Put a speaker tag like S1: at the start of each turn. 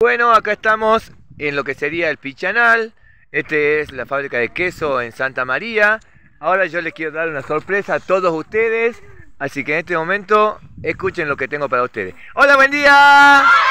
S1: Bueno, acá estamos en lo que sería el Pichanal. Este es la fábrica de queso en Santa María. Ahora yo les quiero dar una sorpresa a todos ustedes. Así que en este momento escuchen lo que tengo para ustedes.
S2: Hola, buen día.